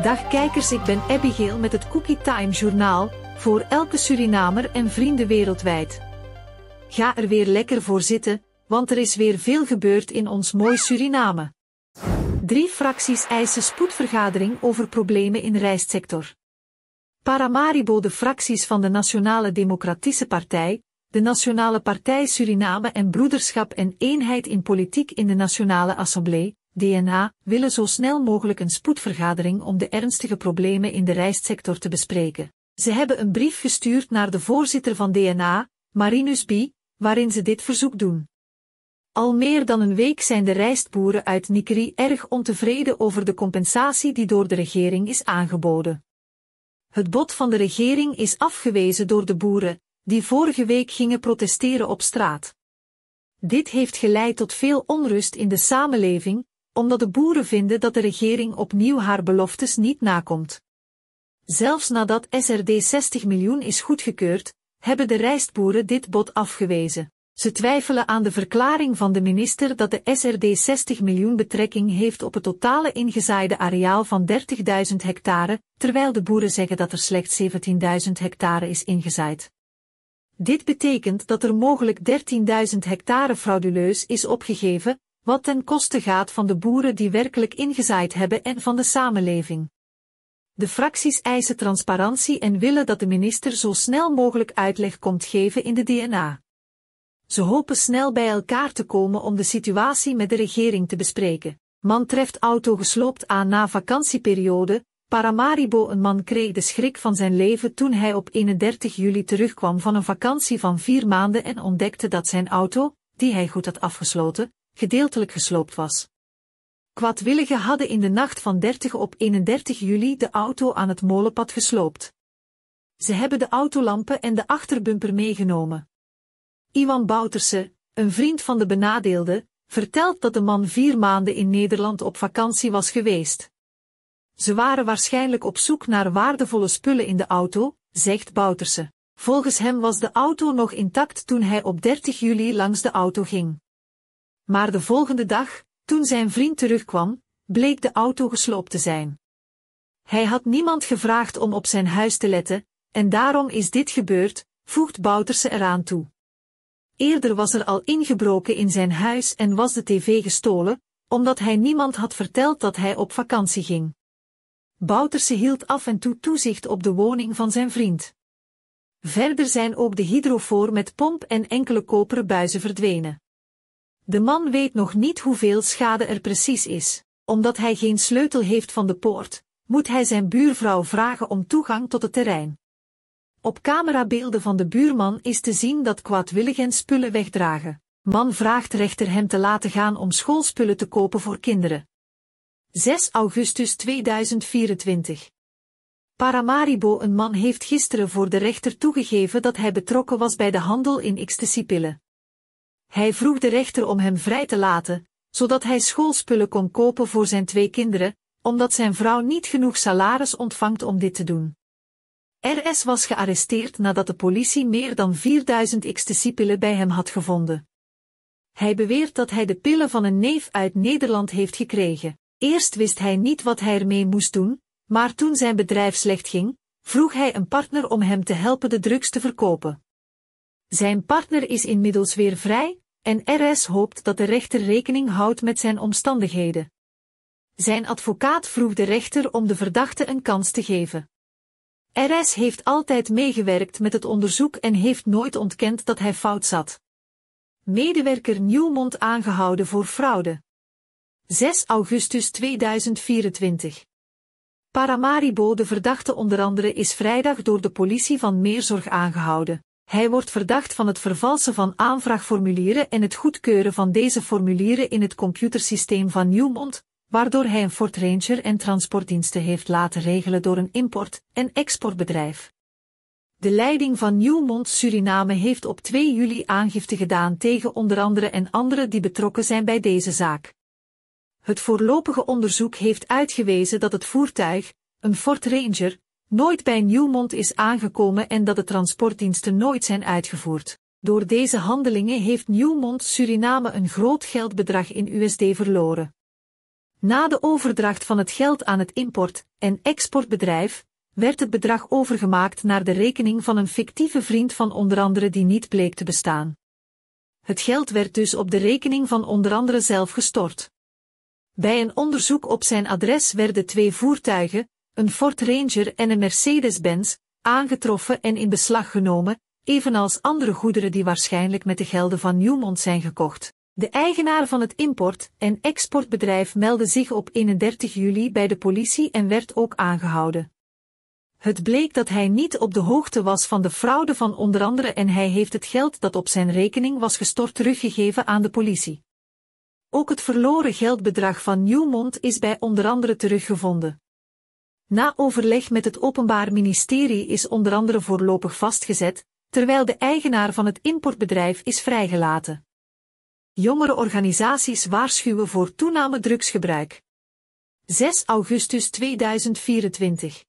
Dag kijkers, ik ben Geel met het Cookie Time Journaal, voor elke Surinamer en vrienden wereldwijd. Ga er weer lekker voor zitten, want er is weer veel gebeurd in ons mooi Suriname. Drie fracties eisen spoedvergadering over problemen in rijstsector. Paramaribo de fracties van de Nationale Democratische Partij, de Nationale Partij Suriname en Broederschap en Eenheid in Politiek in de Nationale Assemblée, DNA willen zo snel mogelijk een spoedvergadering om de ernstige problemen in de rijstsector te bespreken. Ze hebben een brief gestuurd naar de voorzitter van DNA, Marinus B., waarin ze dit verzoek doen. Al meer dan een week zijn de rijstboeren uit Nikeri erg ontevreden over de compensatie die door de regering is aangeboden. Het bod van de regering is afgewezen door de boeren, die vorige week gingen protesteren op straat. Dit heeft geleid tot veel onrust in de samenleving, omdat de boeren vinden dat de regering opnieuw haar beloftes niet nakomt. Zelfs nadat SRD 60 miljoen is goedgekeurd, hebben de rijstboeren dit bod afgewezen. Ze twijfelen aan de verklaring van de minister dat de SRD 60 miljoen betrekking heeft op het totale ingezaaide areaal van 30.000 hectare, terwijl de boeren zeggen dat er slechts 17.000 hectare is ingezaaid. Dit betekent dat er mogelijk 13.000 hectare frauduleus is opgegeven, wat ten koste gaat van de boeren die werkelijk ingezaaid hebben en van de samenleving. De fracties eisen transparantie en willen dat de minister zo snel mogelijk uitleg komt geven in de DNA. Ze hopen snel bij elkaar te komen om de situatie met de regering te bespreken. Man treft auto gesloopt aan na vakantieperiode. Paramaribo een man kreeg de schrik van zijn leven toen hij op 31 juli terugkwam van een vakantie van vier maanden en ontdekte dat zijn auto, die hij goed had afgesloten, gedeeltelijk gesloopt was. Kwaadwilligen hadden in de nacht van 30 op 31 juli de auto aan het molenpad gesloopt. Ze hebben de autolampen en de achterbumper meegenomen. Iwan Bouterse, een vriend van de benadeelde, vertelt dat de man vier maanden in Nederland op vakantie was geweest. Ze waren waarschijnlijk op zoek naar waardevolle spullen in de auto, zegt Bouterse. Volgens hem was de auto nog intact toen hij op 30 juli langs de auto ging. Maar de volgende dag, toen zijn vriend terugkwam, bleek de auto gesloopt te zijn. Hij had niemand gevraagd om op zijn huis te letten, en daarom is dit gebeurd, voegt Bouterse eraan toe. Eerder was er al ingebroken in zijn huis en was de tv gestolen, omdat hij niemand had verteld dat hij op vakantie ging. Bouterse hield af en toe toezicht op de woning van zijn vriend. Verder zijn ook de hydrofoor met pomp en enkele koperen buizen verdwenen. De man weet nog niet hoeveel schade er precies is. Omdat hij geen sleutel heeft van de poort, moet hij zijn buurvrouw vragen om toegang tot het terrein. Op camerabeelden van de buurman is te zien dat kwaadwilligen spullen wegdragen. Man vraagt rechter hem te laten gaan om schoolspullen te kopen voor kinderen. 6 augustus 2024 Paramaribo Een man heeft gisteren voor de rechter toegegeven dat hij betrokken was bij de handel in ecstasy hij vroeg de rechter om hem vrij te laten, zodat hij schoolspullen kon kopen voor zijn twee kinderen, omdat zijn vrouw niet genoeg salaris ontvangt om dit te doen. RS was gearresteerd nadat de politie meer dan 4000 ecstasypillen bij hem had gevonden. Hij beweert dat hij de pillen van een neef uit Nederland heeft gekregen. Eerst wist hij niet wat hij ermee moest doen, maar toen zijn bedrijf slecht ging, vroeg hij een partner om hem te helpen de drugs te verkopen. Zijn partner is inmiddels weer vrij, en RS hoopt dat de rechter rekening houdt met zijn omstandigheden. Zijn advocaat vroeg de rechter om de verdachte een kans te geven. RS heeft altijd meegewerkt met het onderzoek en heeft nooit ontkend dat hij fout zat. Medewerker Nieuwmond aangehouden voor fraude. 6 augustus 2024. Paramaribo, de verdachte onder andere, is vrijdag door de politie van Meerzorg aangehouden. Hij wordt verdacht van het vervalsen van aanvraagformulieren en het goedkeuren van deze formulieren in het computersysteem van Newmont, waardoor hij een Ford Ranger en transportdiensten heeft laten regelen door een import- en exportbedrijf. De leiding van Newmont Suriname heeft op 2 juli aangifte gedaan tegen onder andere en anderen die betrokken zijn bij deze zaak. Het voorlopige onderzoek heeft uitgewezen dat het voertuig, een Ford Ranger, nooit bij Nieuwmond is aangekomen en dat de transportdiensten nooit zijn uitgevoerd. Door deze handelingen heeft Nieuwmond Suriname een groot geldbedrag in USD verloren. Na de overdracht van het geld aan het import- en exportbedrijf, werd het bedrag overgemaakt naar de rekening van een fictieve vriend van onder andere die niet bleek te bestaan. Het geld werd dus op de rekening van onder andere zelf gestort. Bij een onderzoek op zijn adres werden twee voertuigen, een Ford Ranger en een Mercedes-Benz, aangetroffen en in beslag genomen, evenals andere goederen die waarschijnlijk met de gelden van Newmont zijn gekocht. De eigenaar van het import- en exportbedrijf meldde zich op 31 juli bij de politie en werd ook aangehouden. Het bleek dat hij niet op de hoogte was van de fraude van onder andere en hij heeft het geld dat op zijn rekening was gestort teruggegeven aan de politie. Ook het verloren geldbedrag van Newmont is bij onder andere teruggevonden na overleg met het Openbaar Ministerie is onder andere voorlopig vastgezet, terwijl de eigenaar van het importbedrijf is vrijgelaten. Jongere organisaties waarschuwen voor toename drugsgebruik. 6 augustus 2024.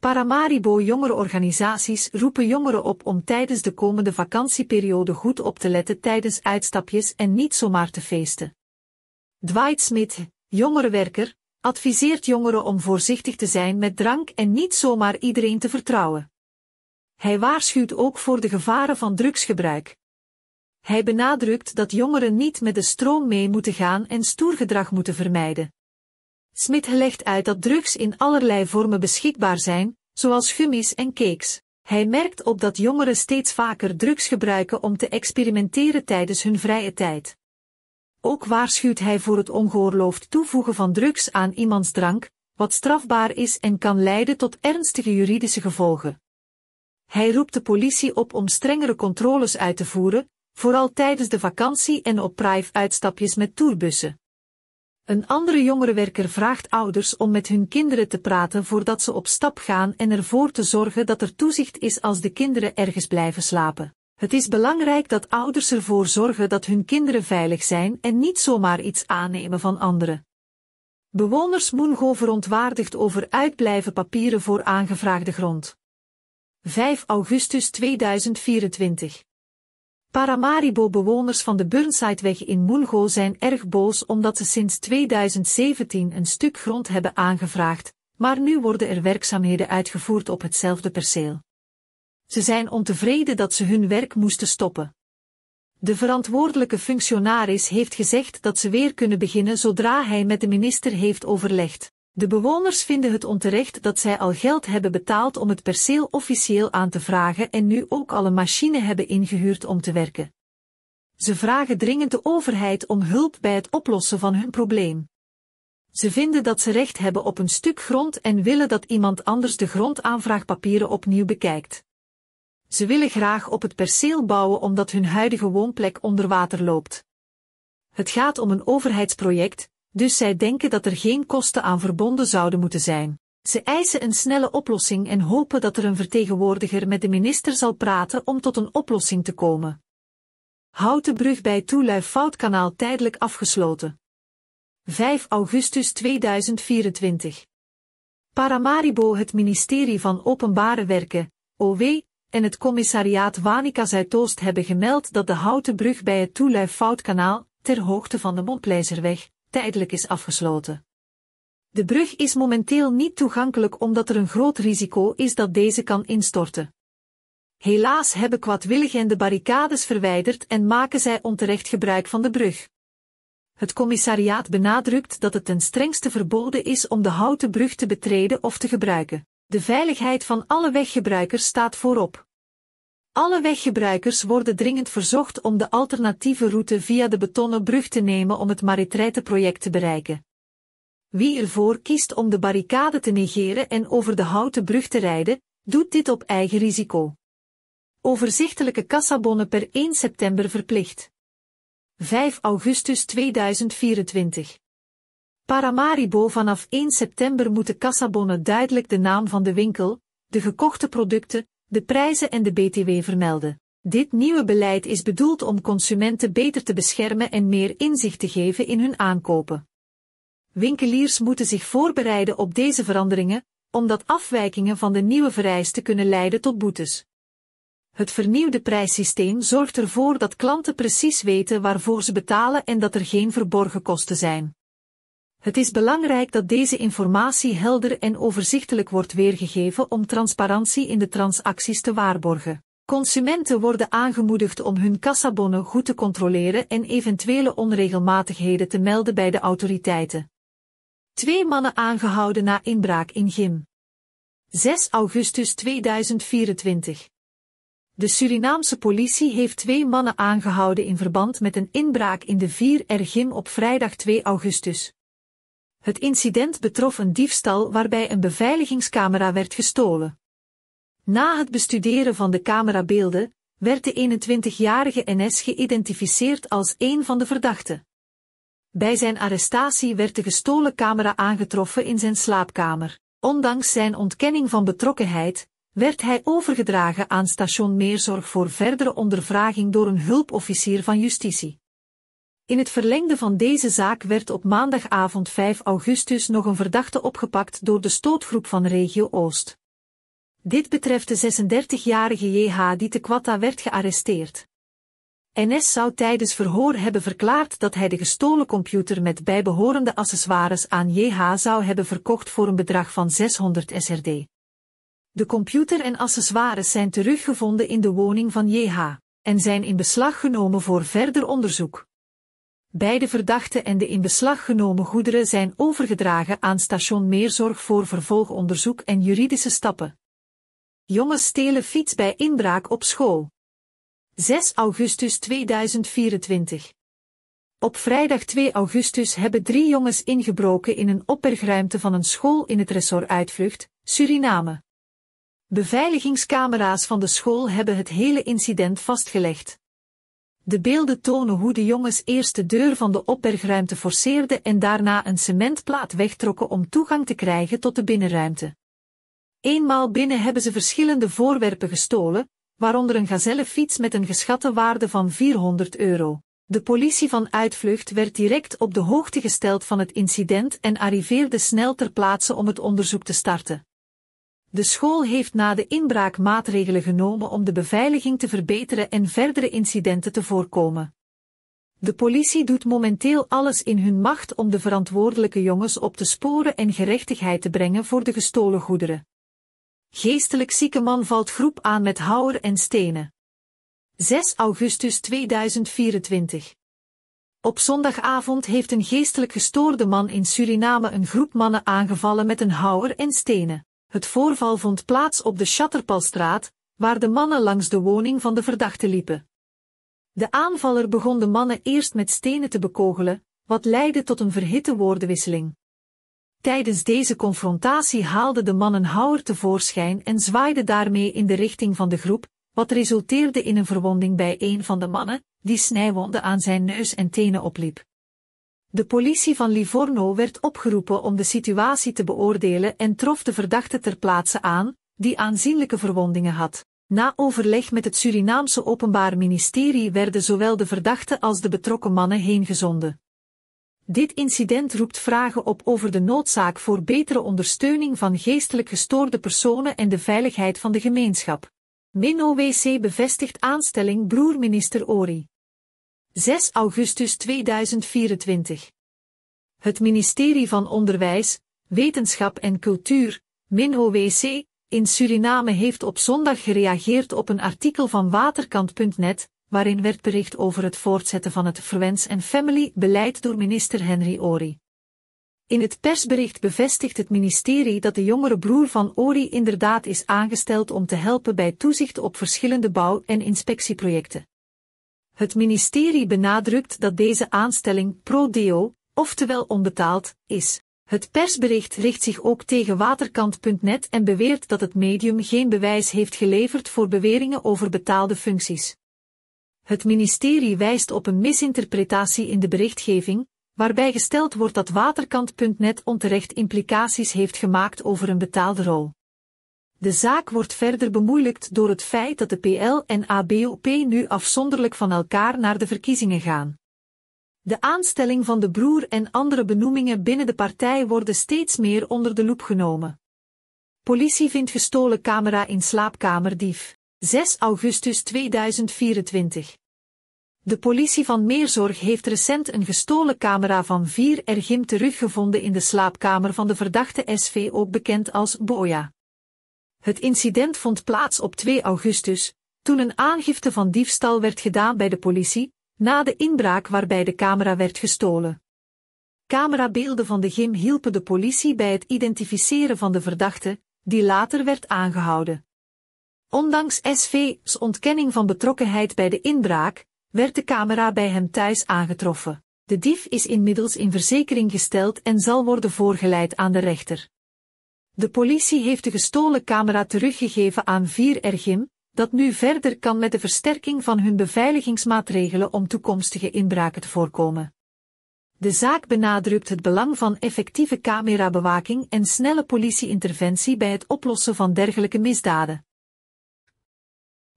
Paramaribo jongere organisaties roepen jongeren op om tijdens de komende vakantieperiode goed op te letten tijdens uitstapjes en niet zomaar te feesten. Dwight Smith, jongerenwerker, adviseert jongeren om voorzichtig te zijn met drank en niet zomaar iedereen te vertrouwen. Hij waarschuwt ook voor de gevaren van drugsgebruik. Hij benadrukt dat jongeren niet met de stroom mee moeten gaan en stoer gedrag moeten vermijden. Smith legt uit dat drugs in allerlei vormen beschikbaar zijn, zoals gummies en cakes. Hij merkt op dat jongeren steeds vaker drugs gebruiken om te experimenteren tijdens hun vrije tijd. Ook waarschuwt hij voor het ongeoorloofd toevoegen van drugs aan iemands drank, wat strafbaar is en kan leiden tot ernstige juridische gevolgen. Hij roept de politie op om strengere controles uit te voeren, vooral tijdens de vakantie en op drive-uitstapjes met tourbussen. Een andere jongerenwerker vraagt ouders om met hun kinderen te praten voordat ze op stap gaan en ervoor te zorgen dat er toezicht is als de kinderen ergens blijven slapen. Het is belangrijk dat ouders ervoor zorgen dat hun kinderen veilig zijn en niet zomaar iets aannemen van anderen. Bewoners Moengo verontwaardigd over uitblijven papieren voor aangevraagde grond. 5 augustus 2024 Paramaribo-bewoners van de Burnsideweg in Moengo zijn erg boos omdat ze sinds 2017 een stuk grond hebben aangevraagd, maar nu worden er werkzaamheden uitgevoerd op hetzelfde perceel. Ze zijn ontevreden dat ze hun werk moesten stoppen. De verantwoordelijke functionaris heeft gezegd dat ze weer kunnen beginnen zodra hij met de minister heeft overlegd. De bewoners vinden het onterecht dat zij al geld hebben betaald om het perceel officieel aan te vragen en nu ook al een machine hebben ingehuurd om te werken. Ze vragen dringend de overheid om hulp bij het oplossen van hun probleem. Ze vinden dat ze recht hebben op een stuk grond en willen dat iemand anders de grondaanvraagpapieren opnieuw bekijkt. Ze willen graag op het perceel bouwen omdat hun huidige woonplek onder water loopt. Het gaat om een overheidsproject, dus zij denken dat er geen kosten aan verbonden zouden moeten zijn. Ze eisen een snelle oplossing en hopen dat er een vertegenwoordiger met de minister zal praten om tot een oplossing te komen. Houd de brug bij Toelui Foutkanaal tijdelijk afgesloten. 5 augustus 2024 Paramaribo Het ministerie van Openbare Werken, OW, en het commissariaat Wanica Zuidoost hebben gemeld dat de houten brug bij het Toelui-Foutkanaal, ter hoogte van de Montpleizerweg, tijdelijk is afgesloten. De brug is momenteel niet toegankelijk omdat er een groot risico is dat deze kan instorten. Helaas hebben kwadwilligen de barricades verwijderd en maken zij onterecht gebruik van de brug. Het commissariaat benadrukt dat het ten strengste verboden is om de houten brug te betreden of te gebruiken. De veiligheid van alle weggebruikers staat voorop. Alle weggebruikers worden dringend verzocht om de alternatieve route via de betonnen brug te nemen om het Maritreite-project te bereiken. Wie ervoor kiest om de barricade te negeren en over de houten brug te rijden, doet dit op eigen risico. Overzichtelijke kassabonnen per 1 september verplicht. 5 augustus 2024 Paramaribo vanaf 1 september moeten kassabonnen duidelijk de naam van de winkel, de gekochte producten, de prijzen en de BTW vermelden. Dit nieuwe beleid is bedoeld om consumenten beter te beschermen en meer inzicht te geven in hun aankopen. Winkeliers moeten zich voorbereiden op deze veranderingen, omdat afwijkingen van de nieuwe vereisten kunnen leiden tot boetes. Het vernieuwde prijssysteem zorgt ervoor dat klanten precies weten waarvoor ze betalen en dat er geen verborgen kosten zijn. Het is belangrijk dat deze informatie helder en overzichtelijk wordt weergegeven om transparantie in de transacties te waarborgen. Consumenten worden aangemoedigd om hun kassabonnen goed te controleren en eventuele onregelmatigheden te melden bij de autoriteiten. Twee mannen aangehouden na inbraak in GIM. 6 augustus 2024. De Surinaamse politie heeft twee mannen aangehouden in verband met een inbraak in de 4R Gym op vrijdag 2 augustus. Het incident betrof een diefstal waarbij een beveiligingscamera werd gestolen. Na het bestuderen van de camerabeelden werd de 21-jarige NS geïdentificeerd als een van de verdachten. Bij zijn arrestatie werd de gestolen camera aangetroffen in zijn slaapkamer. Ondanks zijn ontkenning van betrokkenheid, werd hij overgedragen aan station Meerzorg voor verdere ondervraging door een hulpofficier van justitie. In het verlengde van deze zaak werd op maandagavond 5 augustus nog een verdachte opgepakt door de stootgroep van Regio Oost. Dit betreft de 36-jarige JH die te Quatta werd gearresteerd. NS zou tijdens verhoor hebben verklaard dat hij de gestolen computer met bijbehorende accessoires aan JH zou hebben verkocht voor een bedrag van 600 SRD. De computer en accessoires zijn teruggevonden in de woning van JH en zijn in beslag genomen voor verder onderzoek. Beide verdachten en de in beslag genomen goederen zijn overgedragen aan station Meerzorg voor vervolgonderzoek en juridische stappen. Jongens stelen fiets bij inbraak op school. 6 augustus 2024. Op vrijdag 2 augustus hebben drie jongens ingebroken in een opbergruimte van een school in het ressort Uitvlucht, Suriname. Beveiligingscamera's van de school hebben het hele incident vastgelegd. De beelden tonen hoe de jongens eerst de deur van de opbergruimte forceerden en daarna een cementplaat wegtrokken om toegang te krijgen tot de binnenruimte. Eenmaal binnen hebben ze verschillende voorwerpen gestolen, waaronder een gazellefiets met een geschatte waarde van 400 euro. De politie van uitvlucht werd direct op de hoogte gesteld van het incident en arriveerde snel ter plaatse om het onderzoek te starten. De school heeft na de inbraak maatregelen genomen om de beveiliging te verbeteren en verdere incidenten te voorkomen. De politie doet momenteel alles in hun macht om de verantwoordelijke jongens op te sporen en gerechtigheid te brengen voor de gestolen goederen. Geestelijk zieke man valt groep aan met houwer en stenen. 6 augustus 2024 Op zondagavond heeft een geestelijk gestoorde man in Suriname een groep mannen aangevallen met een houwer en stenen. Het voorval vond plaats op de Chatterpalstraat, waar de mannen langs de woning van de verdachte liepen. De aanvaller begon de mannen eerst met stenen te bekogelen, wat leidde tot een verhitte woordenwisseling. Tijdens deze confrontatie haalde de man een houwer tevoorschijn en zwaaide daarmee in de richting van de groep, wat resulteerde in een verwonding bij een van de mannen, die snijwonden aan zijn neus en tenen opliep. De politie van Livorno werd opgeroepen om de situatie te beoordelen en trof de verdachte ter plaatse aan, die aanzienlijke verwondingen had. Na overleg met het Surinaamse Openbaar Ministerie werden zowel de verdachte als de betrokken mannen heengezonden. Dit incident roept vragen op over de noodzaak voor betere ondersteuning van geestelijk gestoorde personen en de veiligheid van de gemeenschap. MinOWC bevestigt aanstelling broer minister Ori. 6 augustus 2024. Het ministerie van Onderwijs, Wetenschap en Cultuur, MinOWC, in Suriname heeft op zondag gereageerd op een artikel van waterkant.net, waarin werd bericht over het voortzetten van het Verwens en Family beleid door minister Henry Ori. In het persbericht bevestigt het ministerie dat de jongere broer van Ori inderdaad is aangesteld om te helpen bij toezicht op verschillende bouw- en inspectieprojecten. Het ministerie benadrukt dat deze aanstelling pro deo, oftewel onbetaald, is. Het persbericht richt zich ook tegen waterkant.net en beweert dat het medium geen bewijs heeft geleverd voor beweringen over betaalde functies. Het ministerie wijst op een misinterpretatie in de berichtgeving, waarbij gesteld wordt dat waterkant.net onterecht implicaties heeft gemaakt over een betaalde rol. De zaak wordt verder bemoeilijkt door het feit dat de PL en ABOP nu afzonderlijk van elkaar naar de verkiezingen gaan. De aanstelling van de broer en andere benoemingen binnen de partij worden steeds meer onder de loep genomen. Politie vindt gestolen camera in slaapkamer dief. 6 augustus 2024. De politie van Meerzorg heeft recent een gestolen camera van 4 Ergim teruggevonden in de slaapkamer van de verdachte SV, ook bekend als Boja. Het incident vond plaats op 2 augustus, toen een aangifte van diefstal werd gedaan bij de politie, na de inbraak waarbij de camera werd gestolen. Camerabeelden van de gym hielpen de politie bij het identificeren van de verdachte, die later werd aangehouden. Ondanks SV's ontkenning van betrokkenheid bij de inbraak, werd de camera bij hem thuis aangetroffen. De dief is inmiddels in verzekering gesteld en zal worden voorgeleid aan de rechter. De politie heeft de gestolen camera teruggegeven aan 4 Ergim, dat nu verder kan met de versterking van hun beveiligingsmaatregelen om toekomstige inbraken te voorkomen. De zaak benadrukt het belang van effectieve camerabewaking en snelle politieinterventie bij het oplossen van dergelijke misdaden.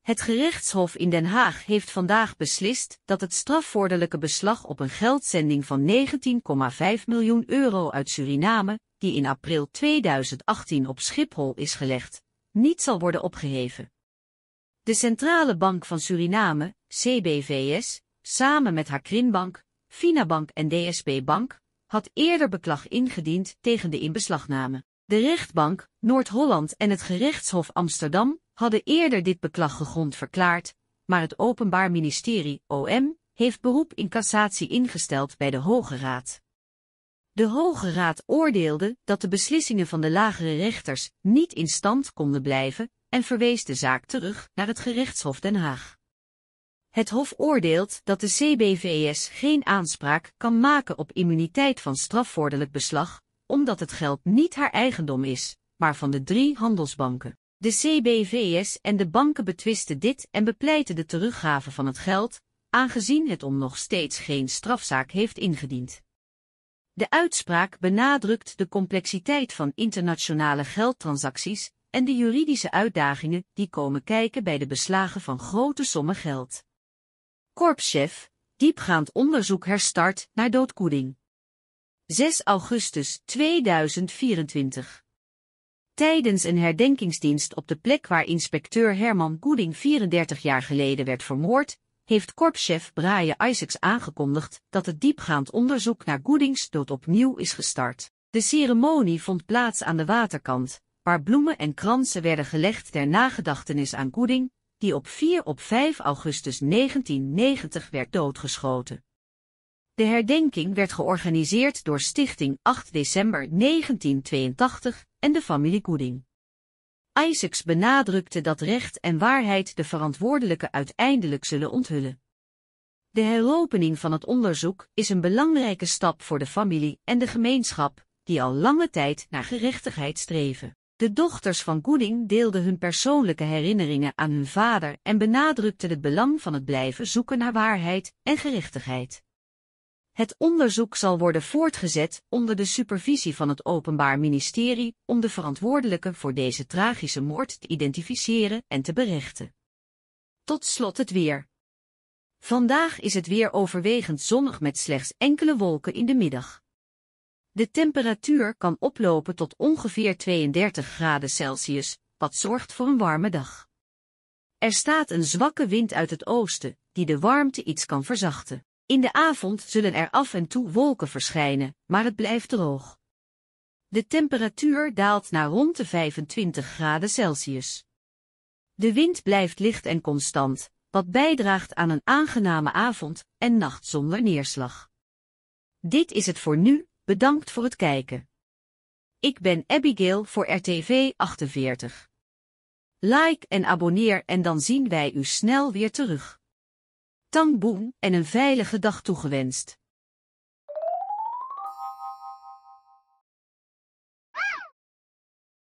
Het gerechtshof in Den Haag heeft vandaag beslist dat het strafvorderlijke beslag op een geldzending van 19,5 miljoen euro uit Suriname die in april 2018 op Schiphol is gelegd, niet zal worden opgeheven. De Centrale Bank van Suriname, CBVS, samen met haar Krimbank, Finabank en DSB Bank, had eerder beklag ingediend tegen de inbeslagname. De rechtbank, Noord-Holland en het gerechtshof Amsterdam hadden eerder dit beklag gegrond verklaard, maar het Openbaar Ministerie, OM, heeft beroep in cassatie ingesteld bij de Hoge Raad. De Hoge Raad oordeelde dat de beslissingen van de lagere rechters niet in stand konden blijven en verwees de zaak terug naar het gerechtshof Den Haag. Het Hof oordeelt dat de CBVS geen aanspraak kan maken op immuniteit van strafvorderlijk beslag, omdat het geld niet haar eigendom is, maar van de drie handelsbanken. De CBVS en de banken betwisten dit en bepleiten de teruggave van het geld, aangezien het om nog steeds geen strafzaak heeft ingediend. De uitspraak benadrukt de complexiteit van internationale geldtransacties en de juridische uitdagingen die komen kijken bij de beslagen van grote sommen geld. Korpschef, diepgaand onderzoek herstart naar doodkoeding. 6 augustus 2024 Tijdens een herdenkingsdienst op de plek waar inspecteur Herman Goeding 34 jaar geleden werd vermoord, heeft korpschef Brian Isaacs aangekondigd dat het diepgaand onderzoek naar Goodings dood opnieuw is gestart. De ceremonie vond plaats aan de waterkant, waar bloemen en kransen werden gelegd ter nagedachtenis aan Gooding, die op 4 op 5 augustus 1990 werd doodgeschoten. De herdenking werd georganiseerd door Stichting 8 december 1982 en de familie Gooding. Isaacs benadrukte dat recht en waarheid de verantwoordelijke uiteindelijk zullen onthullen. De heropening van het onderzoek is een belangrijke stap voor de familie en de gemeenschap, die al lange tijd naar gerechtigheid streven. De dochters van Gooding deelden hun persoonlijke herinneringen aan hun vader en benadrukten het belang van het blijven zoeken naar waarheid en gerechtigheid. Het onderzoek zal worden voortgezet onder de supervisie van het Openbaar Ministerie om de verantwoordelijken voor deze tragische moord te identificeren en te berechten. Tot slot het weer. Vandaag is het weer overwegend zonnig met slechts enkele wolken in de middag. De temperatuur kan oplopen tot ongeveer 32 graden Celsius, wat zorgt voor een warme dag. Er staat een zwakke wind uit het oosten, die de warmte iets kan verzachten. In de avond zullen er af en toe wolken verschijnen, maar het blijft droog. De temperatuur daalt naar rond de 25 graden Celsius. De wind blijft licht en constant, wat bijdraagt aan een aangename avond en nacht zonder neerslag. Dit is het voor nu, bedankt voor het kijken. Ik ben Abigail voor RTV 48. Like en abonneer en dan zien wij u snel weer terug. Tang Boon en een veilige dag toegewenst.